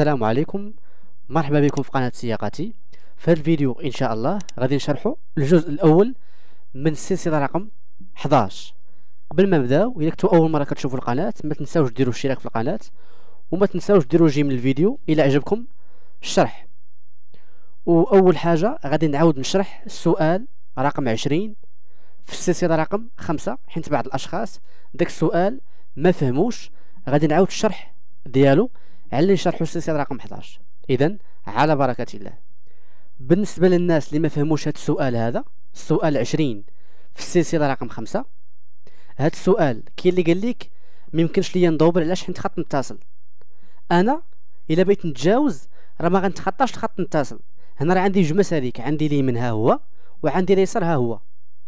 السلام عليكم مرحبا بكم في قناة سياقاتي في هذا الفيديو ان شاء الله غادي نشرحوا الجزء الاول من السلسلة رقم 11 قبل ما نبداو الا كنتو اول مرة كتشوفوا القناة ما تنساوش ديروا اشتراك في القناة وما تنساوش ديروا جيم الفيديو الا عجبكم الشرح واول حاجة غادي نعاود نشرح السؤال رقم 20 في السلسلة رقم 5 حيت بعض الاشخاص داك السؤال ما فهموش غادي نعاود الشرح ديالو على شرح السلسله رقم 11 اذا على بركه الله بالنسبه للناس اللي ما فهموش هذا السؤال هذا السؤال 20 في السلسله رقم 5 هذا السؤال كاين اللي قال لك ما يمكنش ليا ندوبر علاش حيت خط متصل انا الا بغيت نتجاوز راه ما غنتخطاش الخط متصل هنا راه عندي جوج مسالك عندي اليمين ها هو وعندي اليسار ها هو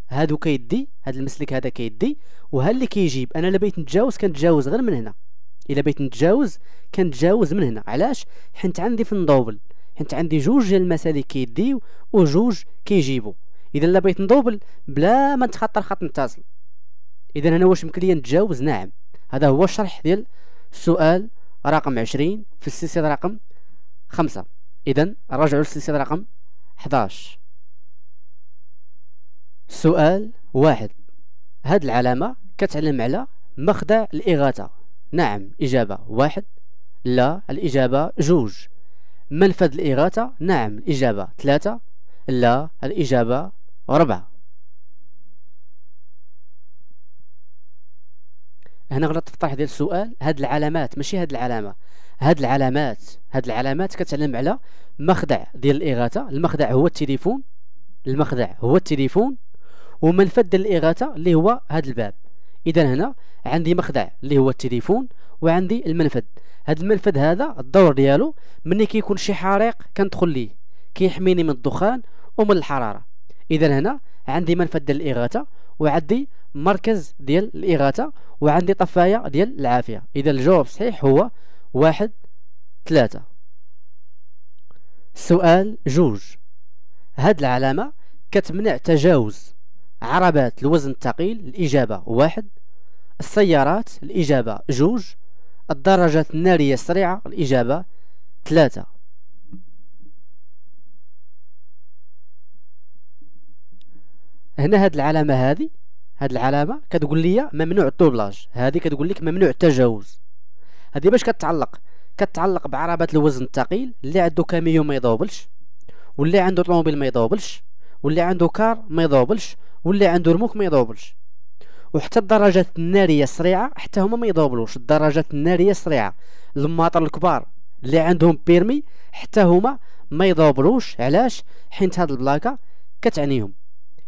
هادو كيدي هاد المسلك هذا كيدي وها اللي كيجيب انا الا بغيت نتجاوز كنتجاوز غير من هنا الى بيت نتجاوز كنتجاوز من هنا علاش حنت عندي في الندوبل حنت عندي جوج ديال المسالك كيديو وجوج كيجيبو اذا الا بيت ندوبل بلا ما نتخطى الخط نتصل اذا هنا واش يمكن لي نتجاوز نعم هذا هو الشرح ديال السؤال رقم 20 في السلسله رقم 5 اذا رجعوا للسلسله رقم 11 سؤال واحد هاد العلامه كتعلم على مخدع الاغاثه نعم إجابة واحد لا الإجابة جوج منفذ الإغاثة نعم الإجابة ثلاثة لا الإجابة أربعة هنا غلطت في طرح ديال السؤال هاد العلامات ماشي هاد العلامة هاد العلامات هاد العلامات كتعلم على مخدع ديال الإغاثة المخدع هو التليفون المخدع هو التليفون ومنفذ ديال الإغاثة اللي هو هاد الباب اذا هنا عندي مخدع اللي هو التليفون وعندي المنفذ هذا المنفذ هذا الدور ديالو ملي كيكون شي حريق كندخل ليه كيحميني من الدخان ومن الحراره اذا هنا عندي منفذ ديال الاغاثه وعندي مركز ديال الاغاثه وعندي طفايه ديال العافيه اذا الجواب صحيح هو واحد ثلاثة سؤال جوج هاد العلامه كتمنع تجاوز عربات الوزن الثقيل الإجابة واحد السيارات الإجابة جوج الدراجات النارية السريعة الإجابة ثلاثة هنا هاد العلامة هذه هاد العلامة كتقول لي ممنوع الطوبلاج هذه كتقول لك ممنوع التجاوز هذه باش كتعلق كتعلق بعربات الوزن الثقيل اللي عنده كاميو ما يضوبلش واللي عنده طوموبيل ما يضوبلش واللي عنده كار ما يضوبلش واللي عنده رموك ما يضوبلش وحتى الدرجات الناريه السريعه حتى هما ما يضوبلوش الدرجات الناريه السريعه الماطر الكبار اللي عندهم بيرمي حتى هما ما يضوبلوش علاش حيت هاد البلاكه كتعنيهم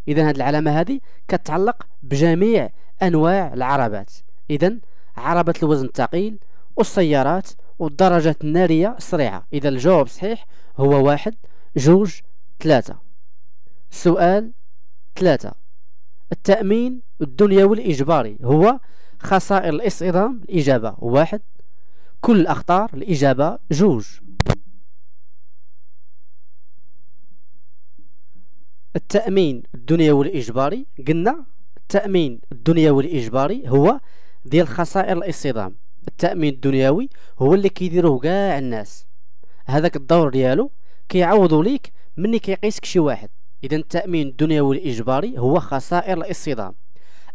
اذا هاد العلامه هذه كتعلق بجميع انواع العربات اذا عربات الوزن الثقيل والسيارات والدرجات الناريه السريعه اذا الجواب صحيح هو واحد جوج ثلاثة سؤال ثلاثة التأمين الدنيوي الإجباري هو خسائر الاصطدام الإجابة واحد كل الأخطار الإجابة جوج التأمين الدنيوي الإجباري قلنا التأمين الدنيوي الإجباري هو ديال خسائر الاصطدام التأمين الدنيوي هو اللي كيديروه كاع الناس هذاك الدور ديالو كيعوضوا ليك مني كيقيسك شي واحد اذا التامين الدنيوي الاجباري هو خسائر الاصطدام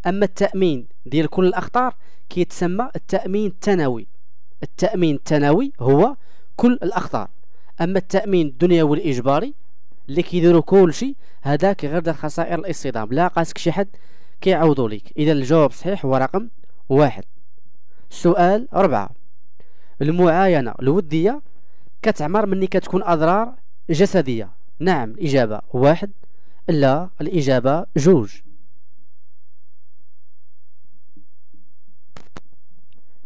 اما التامين ديال كل الاخطار كيتسمى التامين التنوي التامين التنوي هو كل الاخطار اما التامين الدنيوي الاجباري اللي كيديروا كلشي هذاك غير دار خسائر الاصطدام لا قاسك شي حد كيعوضوا لك اذا الجواب صحيح هو رقم واحد سؤال أربعة المعاينة الودية كتعمر مني كتكون أضرار جسدية نعم الإجابة واحد لا الإجابة جوج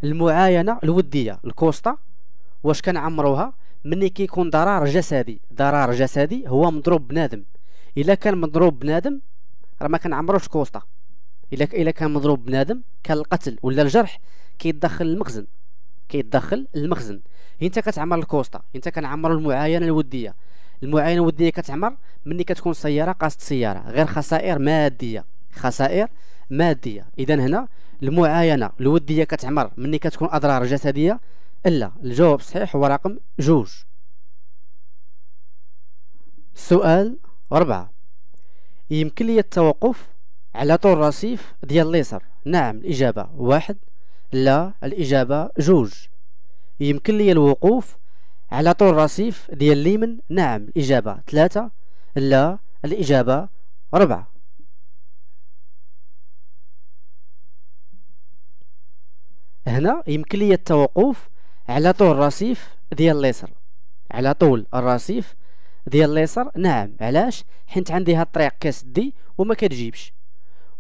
المعاينة الودية الكوستا واش كنعمروها ملي كيكون ضرر جسدي ضرر جسدي هو مضروب بنادم الا كان مضروب بنادم راه ما كنعمروش كوسطة الا الا كان مضروب بنادم كان القتل ولا الجرح كيتدخل المخزن كيتدخل المخزن انت كتعمر الكوستا انت كنعمر المعاينة الودية المعاينه الوديه كتعمر ملي كتكون سياره قاصد سياره غير خسائر ماديه خسائر ماديه اذا هنا المعاينه الوديه كتعمر ملي كتكون اضرار جسديه الا الجواب صحيح هو رقم جوج سؤال أربعة يمكن لي التوقف على طول الرصيف ديال اليسر نعم الإجابة واحد لا الإجابة جوج يمكن لي الوقوف على طول الرصيف ديال ليمن نعم الإجابة ثلاثة لا الإجابة أربعة هنا يمكن لي التوقف على طول الرصيف ديال ليسر على طول الرصيف ديال ليسر نعم علاش حيت عندي هاد الطريق كسدي وما كتجيبش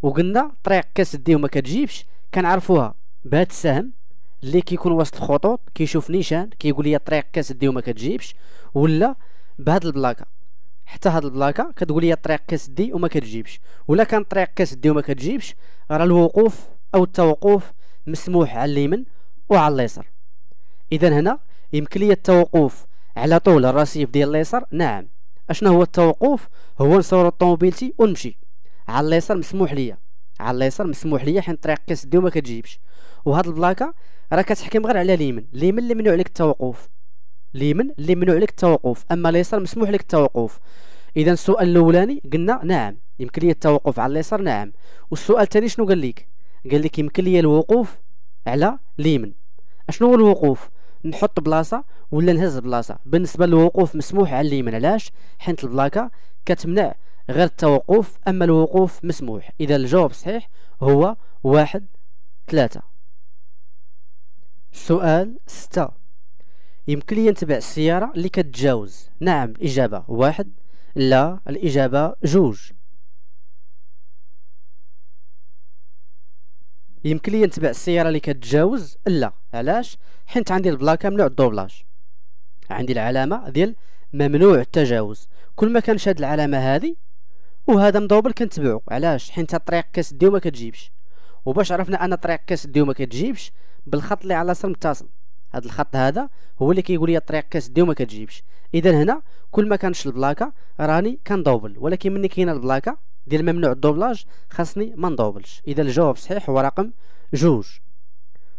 وقلنا طريق كسدي وما كتجيبش كنعرفوها بهاد السهم اللي كيكون وسط الخطوط كيشوف نيشان كيقول لي الطريق كنسدي وما كتجيبش ولا بهاد البلاكه حتى هاد البلاكه كتقول لي الطريق كنسدي وما كتجيبش ولا كان الطريق كنسدي وما كتجيبش راه الوقوف او التوقف مسموح على اليمين وعلى اليسار اذا هنا يمكن لي التوقف على طول الرصيف ديال اليسار نعم اشنا هو التوقف هو نصور الطوموبيلتي ونمشي على اليسار مسموح ليا على اليسار مسموح ليا حين الطريق قياس ما كتجيبش وهاد البلاكه راه كتحكم غير على اليمين اليمين اللي ممنوع عليك التوقف اليمين اللي منوع عليك التوقف اما اليسار مسموح لك التوقف اذا السؤال الاولاني قلنا نعم يمكن لي التوقف على اليسار نعم والسؤال الثاني شنو قال لك قال لك يمكن لي الوقوف على اليمين اشنو هو الوقوف نحط بلاصه ولا نهز بلاصه بالنسبه للوقوف مسموح على اليمين علاش حيت البلاكه كتمنع غير التوقف أما الوقوف مسموح إذا الجواب صحيح هو واحد ثلاثة سؤال ستة يمكن لي نتبع السيارة اللي كتجاوز نعم الإجابة واحد لا الإجابة جوج يمكن لي نتبع السيارة اللي كتجاوز لا علاش حيت عندي البلاكة ممنوع الدوبلاج عندي العلامة ديال ممنوع التجاوز كل ما كانش هاد العلامة هذه وهذا مضوبل كنتبعو علاش حيت الطريق كسدي وما كتجيبش وباش عرفنا ان الطريق كسدي وما كتجيبش بالخط اللي على صر متصل هذا الخط هذا هو اللي كيقول كي لي الطريق كسدي وما كتجيبش اذا هنا كل ما كانش البلاكه راني كندوبل ولكن ملي كاينه البلاكه ديال ممنوع الدوبلاج خاصني ما نضوبلش اذا الجواب صحيح هو رقم جوج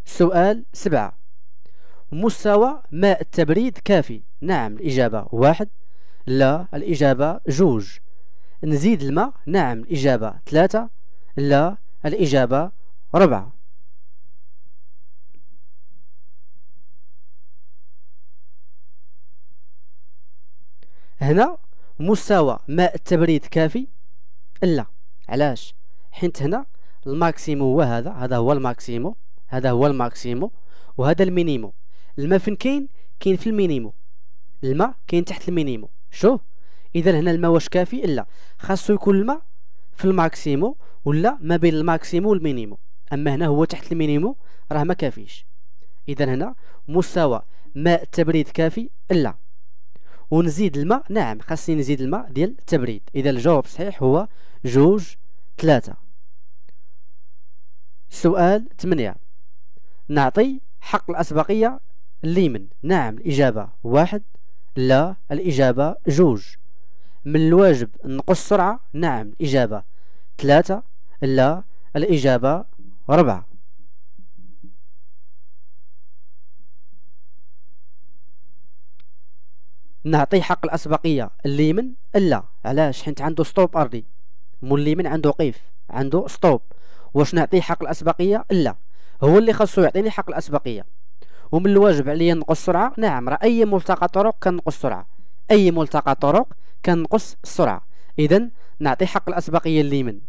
سؤال سبعة مستوى ماء التبريد كافي نعم الإجابة واحد لا الإجابة جوج نزيد الماء نعم الإجابة ثلاثة لا الإجابة ربعة هنا مستوى ماء التبريد كافي لا علاش حيت هنا الماكسيمو هو هذا هذا هو الماكسيمو هذا هو الماكسيمو وهذا المينيمو الماء فين كاين كاين في المينيمو الماء كاين تحت المينيمو شوف اذا هنا الماء واش كافي لا خاصو يكون الماء في الماكسيمو ولا ما بين الماكسيمو والمينيمو اما هنا هو تحت المينيمو راه ما كافيش اذا هنا مستوى ماء تبريد كافي لا ونزيد الماء نعم خاصني نزيد الماء ديال التبريد اذا الجواب صحيح هو جوج ثلاثة سؤال ثمانية نعطي حق الأسبقية ليمن نعم الإجابة واحد لا الإجابة جوج من الواجب نقص السرعة نعم الإجابة ثلاثة لا الإجابة ربعة نعطيه حق الأسبقية الليمن لا علاش حيت عنده ستوب أرضي مو الليمن عنده قيف عنده ستوب واش نعطيه حق الأسبقية لا هو اللي خاصو يعطيني حق الأسبقية ومن الواجب عليا نقص السرعة نعم راه أي ملتقى طرق كنقص السرعة أي ملتقى طرق كنقص السرعه اذا نعطي حق الاسبقيه لليمن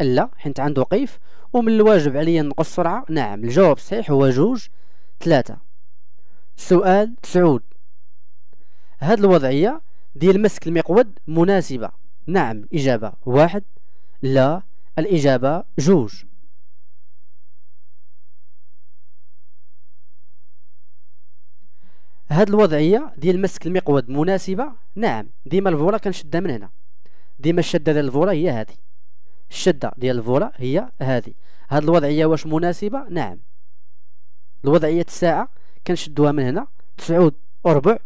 لا حيت عنده قيف ومن الواجب عليا نقص السرعه نعم الجواب الصحيح هو جوج ثلاثة سؤال تسعود هاد الوضعيه ديال مسك المقود مناسبه نعم اجابه واحد لا الاجابه جوج هاد الوضعيه ديال مسك المقود مناسبه نعم ديما الفولا كنشدها من هنا ديما الشده ديال الفولا هي هذه الشده ديال الفولا هي هذه هاد الوضعيه واش مناسبه نعم الوضعيه الساعه كنشدوها من هنا 9 وربع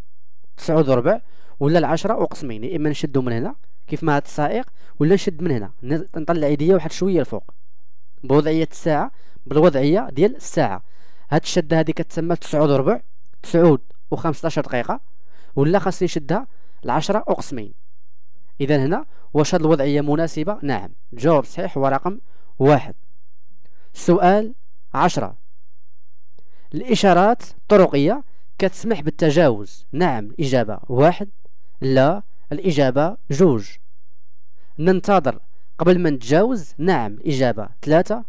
9 وربع ولا العشرة وقسمين يا اما نشدو من هنا كيف ما هاد السائق ولا نشد من هنا نطلع يديا واحد شويه لفوق بوضعيه الساعه بالوضعيه ديال الساعه هاد الشده هادي كتسمى 9 وربع 9 و15 دقيقه ولا خاصني نشدها ل 10 اقسمين اذا هنا واش هذه الوضعيه مناسبه نعم الجواب صحيح هو رقم واحد سؤال عشرة الإشارات الطرقية كتسمح بالتجاوز نعم الإجابة واحد لا الإجابة جوج ننتظر قبل ما نتجاوز نعم الإجابة ثلاثة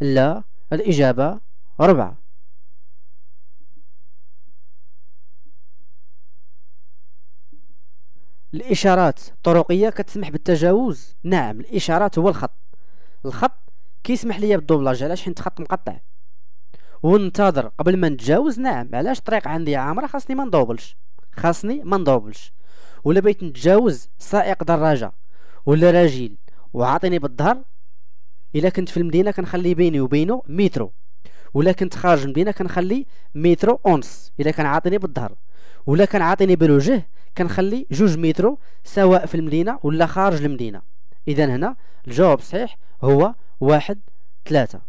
لا الإجابة أربعة الاشارات الطرقيه كتسمح بالتجاوز نعم الاشارات هو الخط الخط كيسمح ليا بالدوبلاج علاش حيت خط مقطع وانتظر قبل ما نتجاوز نعم علاش الطريق عندي عامره خاصني ما ندوبلش خاصني ما ندوبلش ولا بغيت نتجاوز سائق دراجه ولا راجل وعاطيني بالظهر الا كنت في المدينه كنخلي بيني وبينه مترو ولا كنت خارج المدينه كنخلي مترو اونس الا كان عاطيني بالظهر ولا كان عاطيني بالوجه كنخلي جوج مترو سواء في المدينه ولا خارج المدينه اذا هنا الجواب صحيح هو واحد ثلاثة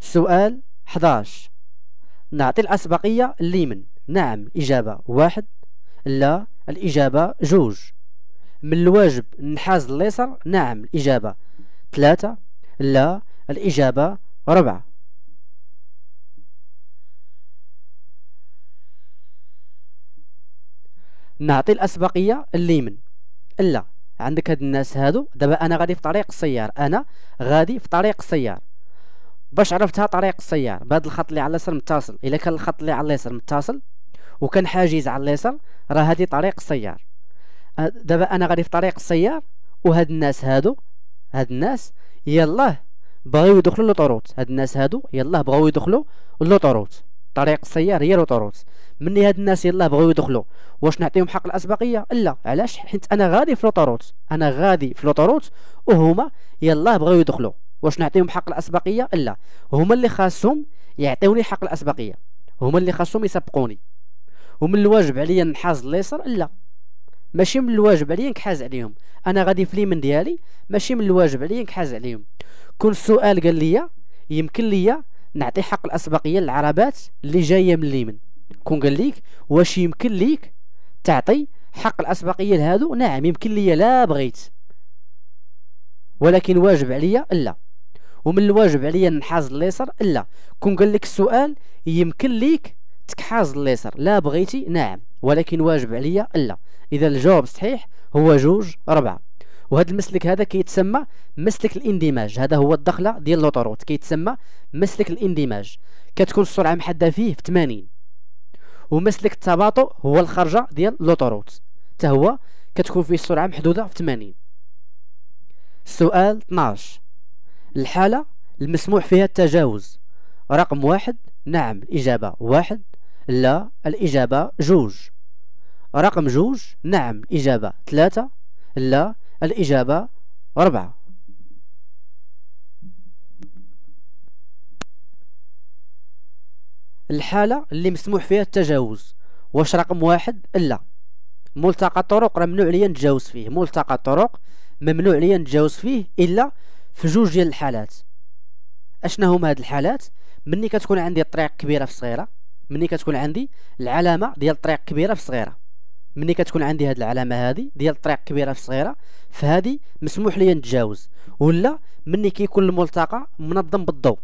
السؤال 11 نعطي الأسبقية ليمن نعم الإجابة واحد لا الإجابة جوج من الواجب نحاز الليسر نعم الإجابة ثلاثة لا الإجابة ربعة نعطي الاسبقيه اليمين لا عندك هاد الناس هادو دابا انا غادي في طريق السيار انا غادي في طريق السيار باش عرفتها طريق السيار بهاد الخط اللي على اليسار متصل الا كان الخط اللي على اليسار متصل وكان حاجز على اليسار راه هادي طريق السيار دابا انا غادي في طريق السيار وهاد الناس هادو هاد الناس يلاه بغاو يدخلوا لوطوروت هاد الناس هادو يلاه بغاو يدخلوا لوطوروت طريق السيار هي الاوتوروت مني هاد الناس يلا بغاو يدخلوا واش نعطيهم حق الاسبقيه لا علاش حيت انا غادي في الاوتوروت انا غادي في الاوتوروت وهما يلا بغاو يدخلوا واش نعطيهم حق الاسبقيه لا هما اللي خاصهم يعطيوني حق الاسبقيه هما اللي خاصهم يسبقوني ومن الواجب عليا نحاز اليسر لا ماشي من الواجب عليا نكحاز عليهم انا غادي في ليمن ديالي ماشي من الواجب عليا نكحاز عليهم كل سؤال قال لي يمكن ليا نعطي حق الاسبقيه للعربات اللي جايه من اليمن كون قال ليك واش يمكن ليك تعطي حق الاسبقيه لهادو نعم يمكن لي لا بغيت ولكن واجب عليا لا ومن الواجب عليا نحاز الليسر لا كون قال لك السؤال يمكن ليك تكحاز الليسر لا بغيتي نعم ولكن واجب عليا لا اذا الجواب صحيح هو جوج ربعه وهذا المسلك هذا كيتسمى مسلك الاندماج هذا هو الدخله ديال لوطوروت كيتسمى مسلك الاندماج كتكون السرعه محدده فيه في 80 ومسلك التباطؤ هو الخرجه ديال لوطوروت حتى هو كتكون فيه السرعه محدوده في 80 سؤال 12 الحاله المسموح فيها التجاوز رقم واحد نعم الإجابة واحد لا الإجابة جوج رقم جوج نعم الإجابة ثلاثة لا الإجابة أربعة الحالة اللي مسموح فيها التجاوز واش رقم واحد لا ملتقى الطرق راه ممنوع ليا نتجاوز فيه ملتقى الطرق ممنوع ليا نتجاوز فيه الا في جوج ديال الحالات اشنا هما هاد الحالات ملي كتكون عندي الطريق كبيره في صغيره ملي كتكون عندي العلامه ديال الطريق كبيره في صغيره ملي كتكون عندي هذه العلامه هذه ديال الطريق كبيره في صغيره فهذه مسموح لي نتجاوز ولا ملي كيكون الملتقى منظم بالضوء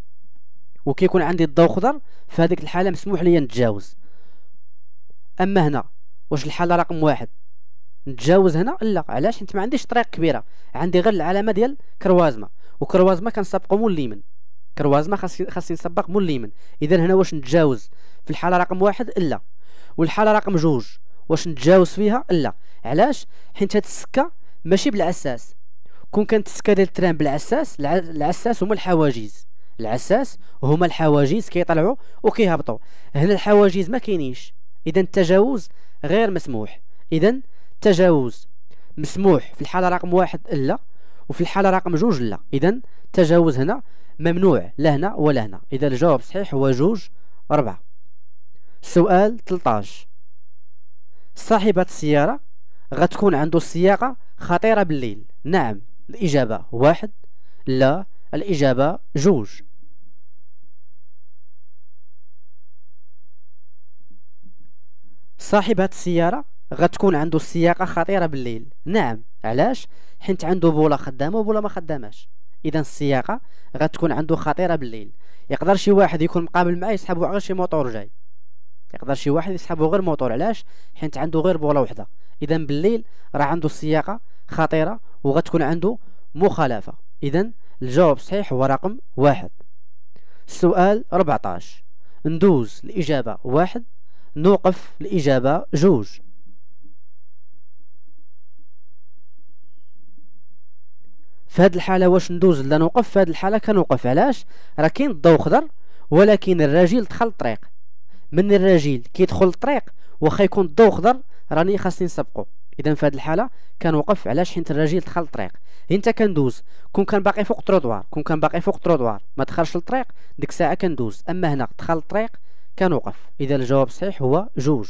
وكيكون عندي الضوء خضر فهذيك الحاله مسموح لي نتجاوز اما هنا واش الحاله رقم واحد نتجاوز هنا لا علاش حيت ما عنديش طريق كبيره عندي غير العلامه ديال كروازما وكروازما كنسبقو مول اليمين كروازما خاصني نسبق مول اليمين اذا هنا واش نتجاوز في الحاله رقم واحد لا والحاله رقم جوج واش نتجاوز فيها لا علاش حيت هاد السكه ماشي بالعساس كون كانت السكه ديال التران بالعساس العساس هما الحواجز العساس هما الحواجز كيطلعوا وكيهبطوا هنا الحواجز ما كاينينش اذا التجاوز غير مسموح اذا التجاوز مسموح في الحاله رقم واحد لا وفي الحاله رقم جوج لا اذا التجاوز هنا ممنوع لا هنا ولا هنا اذا الجواب صحيح هو جوج أربعة سؤال 13 صاحبة السيارة غتكون عنده السياقة خطيرة بالليل نعم الإجابة واحد لا الإجابة جوج صاحب هاد السيارة غتكون عنده السياقة خطيرة بالليل نعم علاش حيت عنده بولا خدامة وبولا ما خداماش اذا السياقة غتكون عنده خطيرة بالليل يقدر شي واحد يكون مقابل معاه يسحبو غير شي موطور جاي يقدر شي واحد يسحبو غير موطور علاش حيت عنده غير بوله وحده اذا بالليل راه عنده السياقه خطيره وغتكون عنده مخالفه اذا الجواب صحيح هو رقم واحد السؤال 14 ندوز الإجابة واحد نوقف الإجابة جوج في هاد الحالة واش ندوز لا نوقف في هاد الحالة كنوقف علاش راه كاين الضوء خضر ولكن الراجل دخل الطريق من الرجل كيدخل الطريق واخا يكون الضوء خضر راني خاصني نسبقو اذا في هذه الحاله كنوقف علاش حيت الرجل دخل الطريق انت كندوز كون كان باقي فوق الترودوار كون كان باقي فوق الترودوار ما دخلش للطريق ديك الساعه كندوز اما هنا دخل الطريق كنوقف اذا الجواب صحيح هو جوج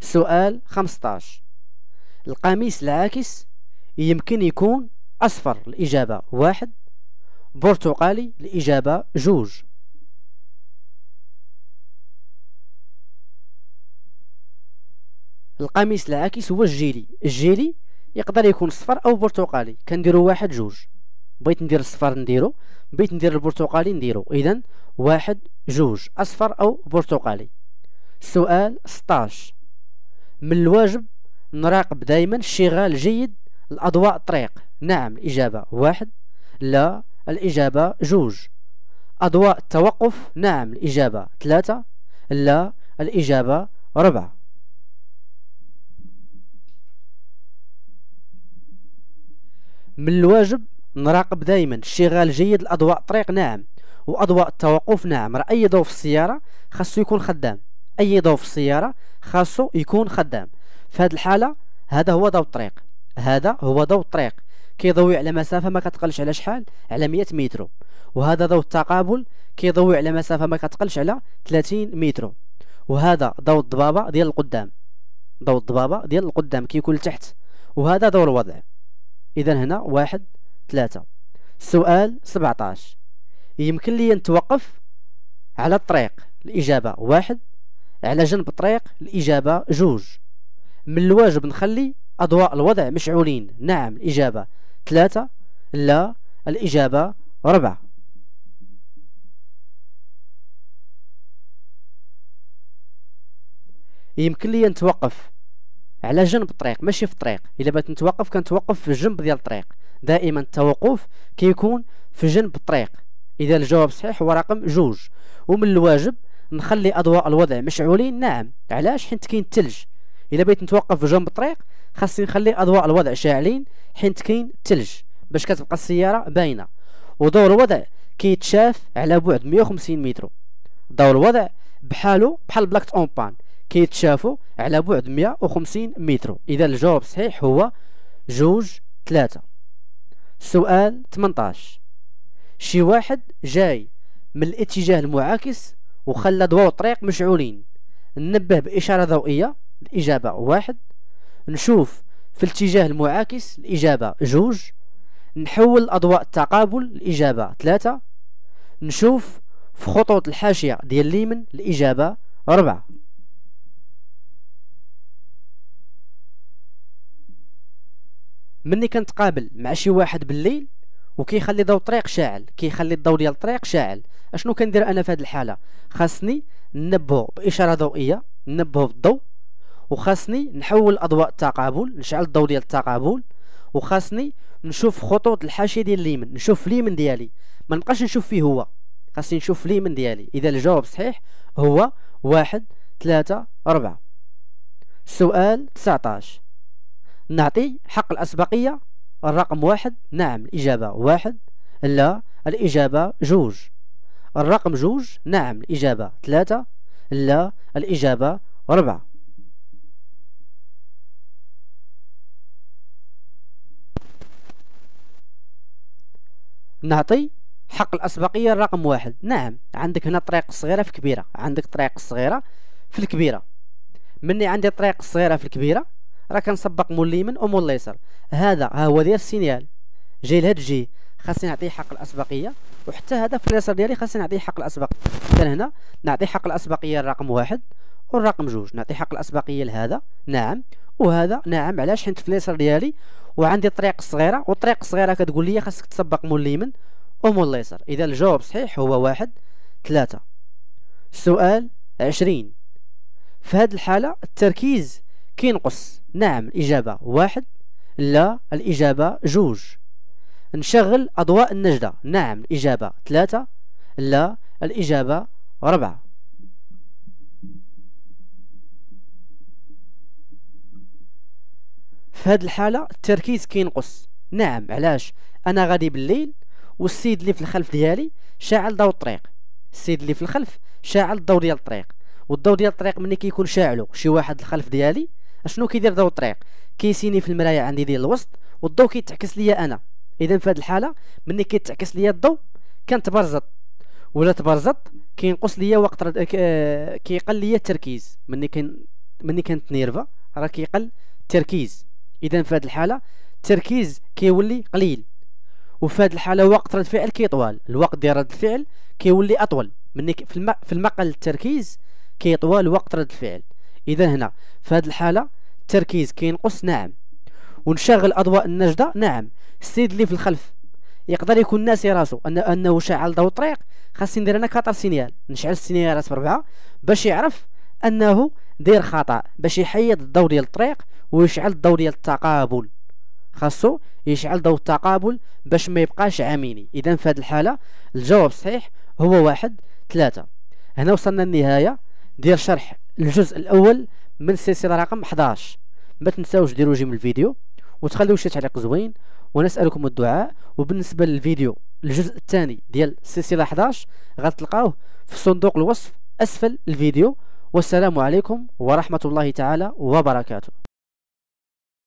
سؤال 15 القميص العاكس يمكن يكون اصفر الاجابه واحد برتقالي الاجابه جوج القميص العاكس هو الجيلي الجيلي يقدر يكون صفر او برتقالي كنديرو واحد جوج بغيت ندير الصفر نديرو بغيت ندير البرتقالي نديرو اذا واحد جوج اصفر او برتقالي سؤال 16 من الواجب نراقب دائما الشغال جيد الاضواء الطريق نعم الاجابه واحد لا الاجابه جوج اضواء التوقف نعم الاجابه ثلاثة لا الاجابه ربعة من الواجب نراقب دائما الشغال جيد الأضواء الطريق نعم وأضواء التوقف نعم راه أي ضوء في السيارة خاصو يكون خدام أي ضوء في السيارة خاصو يكون خدام في هذه الحالة هذا هو ضوء الطريق هذا هو ضوء الطريق كيضوي على مسافة ما كتقلش على شحال على 100 متر وهذا ضوء التقابل كيضوي على مسافة ما كتقلش على 30 متر وهذا ضوء الضبابة ديال القدام ضوء الضبابة ديال القدام كيكون لتحت وهذا ضوء الوضع إذا هنا واحد ثلاثة السؤال 17 يمكن لي نتوقف على الطريق الإجابة واحد على جنب الطريق الإجابة جوج من الواجب نخلي أضواء الوضع مشعولين نعم الإجابة ثلاثة لا الإجابة ربعة يمكن لي نتوقف على جنب الطريق ماشي في الطريق الا بغيت نتوقف كنتوقف في جنب ديال الطريق دائما التوقف كيكون في جنب الطريق اذا الجواب صحيح هو رقم جوج ومن الواجب نخلي اضواء الوضع مشعولين نعم علاش حيت كاين الثلج الا بغيت نتوقف في جنب الطريق خاصني نخلي اضواء الوضع شاعلين حيت كاين الثلج باش كتبقى السياره باينه وضوء الوضع كيتشاف على بعد 150 متر دور الوضع بحالو بحال بلاكت اون بان كيتشافوا على بعد 150 متر اذا الجواب صحيح هو جوج ثلاثة السؤال 18 شي واحد جاي من الاتجاه المعاكس وخلى ضوء الطريق مشعولين ننبه بإشارة ضوئية الإجابة واحد نشوف في الاتجاه المعاكس الإجابة جوج نحول اضواء التقابل الإجابة ثلاثة نشوف في خطوط الحاشية ديال ليمن الإجابة أربعة مني كنتقابل مع شي واحد بالليل وكيخلي ضوء الطريق شاعل كيخلي الضو ديال الطريق شاعل اشنو كندير انا في هذه الحاله خاصني نبهو باشاره ضوئيه نبهو بالضوء وخاصني نحول اضواء التقابل نشعل الضوء ديال التقابل وخاصني نشوف خطوط الحاشيه ديال اليمن نشوف اليمن ديالي ما نبقاش نشوف فيه هو خاصني نشوف اليمن ديالي اذا الجواب صحيح هو واحد ثلاثة أربعة السؤال 19 نعطي حق الأسبقية الرقم واحد نعم الإجابة واحد لا الإجابة جوج الرقم جوج نعم الإجابة ثلاثة لا الإجابة أربعة نعطي حق الأسبقية الرقم واحد نعم عندك هنا طريق صغيرة في كبيرة عندك طريق صغيرة في الكبيرة مني عندي طريق صغيرة في الكبيرة راه كنسبق مول اليمين ومول اليسار هذا ها هو داير السينيال جاي لهاد الجي خاصني نعطيه حق الاسبقيه وحتى هذا في اليسار ديالي خاصني نعطيه حق الاسبقيه مثلا هنا نعطي حق الاسبقيه لرقم واحد والرقم جوج نعطي حق الاسبقيه لهذا نعم وهذا نعم علاش حيت في اليسار ديالي وعندي طريق صغيره والطريق الصغيره كتقول لي خاصك تسبق مول اليمين ومول اليسار اذا الجواب صحيح هو واحد ثلاثة السؤال عشرين في هذه الحالة التركيز كينقص نعم الإجابة واحد لا الإجابة جوج نشغل أضواء النجدة نعم الإجابة ثلاثة لا الإجابة ربعة في هذه الحالة التركيز كينقص نعم علاش أنا غادي بالليل والسيد اللي في الخلف ديالي شاعل ضوء الطريق السيد اللي في الخلف شاعل الضوء ديال الطريق والضوء ديال الطريق ملي كيكون شاعلو شي واحد الخلف ديالي شنو كيدير ضوء الطريق كيسيني في المرايا عندي ديال الوسط والضو كيتعكس ليا انا اذا في هذه الحاله ملي كيتعكس ليا الضو كنتبرزط ولا تبرزط كينقص ليا وقت رد... آه، كيقل ليا التركيز ملي كان ملي كانت نيرفا راه كيقل التركيز اذا في هذه الحاله التركيز كيولي قليل وفي هذه الحاله وقت رد الفعل كيطوال الوقت ديال رد الفعل كيولي اطول ملي في, الم... في المقل التركيز كيطوال وقت رد الفعل اذا هنا في هذه الحاله التركيز كينقص نعم ونشغل اضواء النجده نعم السيد اللي في الخلف يقدر يكون ناسي راسو أن انه شعل ضوء الطريق خاصني ندير انا كاطر سينيال نشعل السينيالات بربعه باش يعرف انه دير خطا باش يحيد الضوء ديال الطريق ويشعل الضوء ديال التقابل خاصو يشعل ضوء التقابل باش ما يبقاش عميني اذا في هذه الحاله الجواب صحيح هو واحد ثلاثة هنا وصلنا للنهايه ديال شرح الجزء الاول من السلسله رقم 11 ما تنساوش ديروا جيم الفيديو وتخليو شي تعليق زوين ونسالكم الدعاء وبالنسبه للفيديو الجزء الثاني ديال السلسله 11 غتلقاوه في صندوق الوصف اسفل الفيديو والسلام عليكم ورحمه الله تعالى وبركاته